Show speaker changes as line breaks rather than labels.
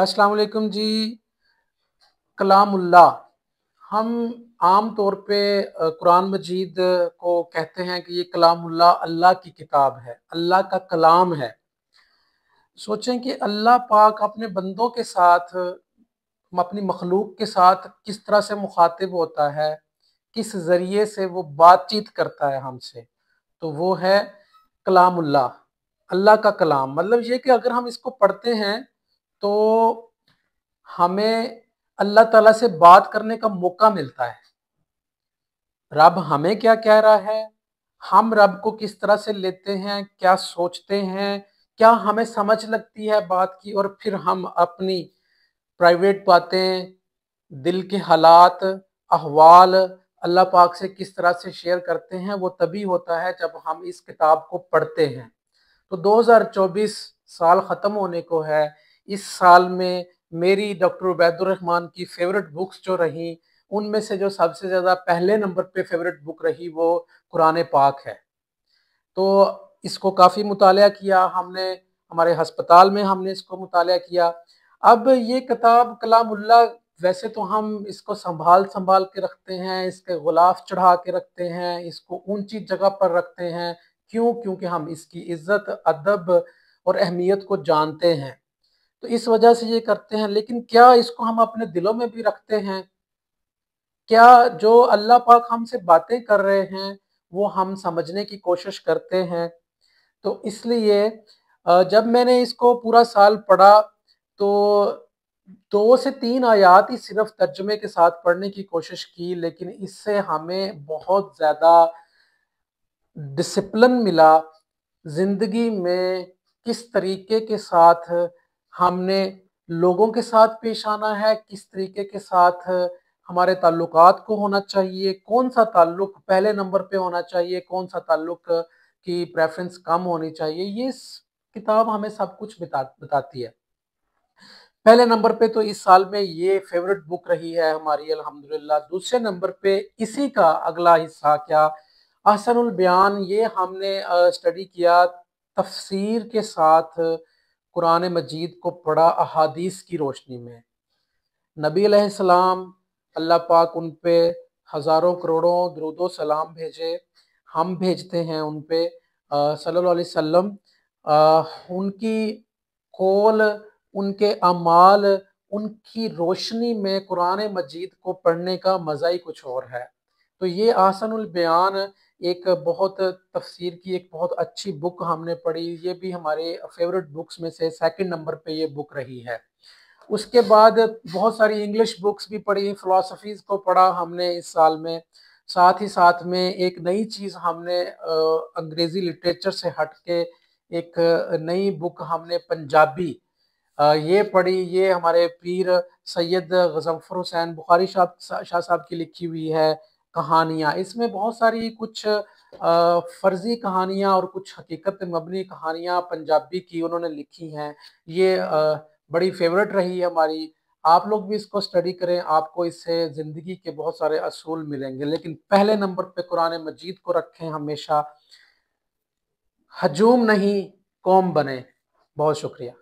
अस्सलाम जी कलामुल्ला हम आम तौर पे कुरान मजीद को कहते हैं कि ये कलामुल्ला अल्लाह की किताब है अल्लाह का कलाम है सोचें कि अल्लाह पाक अपने बंदों के साथ अपनी मखलूक के साथ किस तरह से मुखातिब होता है किस ज़रिए से वो बातचीत करता है हमसे तो वो है कलामुल्ला अल्लाह का कलाम मतलब ये कि अगर हम इसको पढ़ते हैं तो हमें अल्लाह ताला से बात करने का मौका मिलता है रब हमें क्या कह रहा है हम रब को किस तरह से लेते हैं क्या सोचते हैं क्या हमें समझ लगती है बात की और फिर हम अपनी प्राइवेट बातें दिल के हालात अहवाल अल्लाह पाक से किस तरह से शेयर करते हैं वो तभी होता है जब हम इस किताब को पढ़ते हैं तो 2024 साल ख़त्म होने को है इस साल में मेरी डॉक्टर उबैदुररहमान की फेवरेट बुक्स जो रहीं उनमें से जो सबसे ज़्यादा पहले नंबर पे फेवरेट बुक रही वो कुरान पाक है तो इसको काफ़ी मुताल किया हमने हमारे हस्पताल में हमने इसको मुताल किया अब ये किताब कलामुल्ला वैसे तो हम इसको संभाल संभाल के रखते हैं इसके गुलाफ चढ़ा के रखते हैं इसको ऊंची जगह पर रखते हैं क्यों क्योंकि हम इसकी इज्जत अदब और अहमियत को जानते हैं तो इस वजह से ये करते हैं लेकिन क्या इसको हम अपने दिलों में भी रखते हैं क्या जो अल्लाह पाक हमसे बातें कर रहे हैं वो हम समझने की कोशिश करते हैं तो इसलिए जब मैंने इसको पूरा साल पढ़ा तो दो से तीन आयात ही सिर्फ तर्जमे के साथ पढ़ने की कोशिश की लेकिन इससे हमें बहुत ज़्यादा डिसिप्लिन मिला ज़िंदगी में किस तरीके के साथ हमने लोगों के साथ पेश आना है किस तरीके के साथ हमारे ताल्लुक को होना चाहिए कौन सा ताल्लुक पहले नंबर पे होना चाहिए कौन सा ताल्लुक की प्रेफरेंस कम होनी चाहिए ये किताब हमें सब कुछ बता बताती है पहले नंबर पे तो इस साल में ये फेवरेट बुक रही है हमारी अल्हम्दुलिल्लाह दूसरे नंबर पे इसी का अगला हिस्सा क्या अहसनुल बयान ये हमने स्टडी किया तफसीर के साथ कुरान मजीद को पढ़ा अहादीस की रोशनी में नबी सलाम अल्लाह पाक उन पे हज़ारों करोड़ों दरुदो सलाम भेजे हम भेजते हैं उन पे सल्लल्लाहु अलैहि वसल्लम उनकी कोल उनके अमाल उनकी रोशनी में कुरान मजीद को पढ़ने का मज़ा ही कुछ और है तो ये आसनुल बयान एक बहुत तफसीर की एक बहुत अच्छी बुक हमने पढ़ी ये भी हमारे फेवरेट बुक्स में से सेकंड नंबर पे ये बुक रही है उसके बाद बहुत सारी इंग्लिश बुक्स भी पढ़ी फिलोसफीज को पढ़ा हमने इस साल में साथ ही साथ में एक नई चीज़ हमने अंग्रेज़ी लिटरेचर से हट के एक नई बुक हमने पंजाबी ये पढ़ी ये हमारे पीर सैयद गजफर हुसैन बुखारी शाह शाह साहब की लिखी हुई है कहानियाँ इसमें बहुत सारी कुछ फर्जी कहानियाँ और कुछ हकीकत मबनी कहानियाँ पंजाबी की उन्होंने लिखी हैं ये बड़ी फेवरेट रही है हमारी आप लोग भी इसको स्टडी करें आपको इससे ज़िंदगी के बहुत सारे असूल मिलेंगे लेकिन पहले नंबर पे कुरान मजीद को रखें हमेशा हजूम नहीं कौम बने बहुत शुक्रिया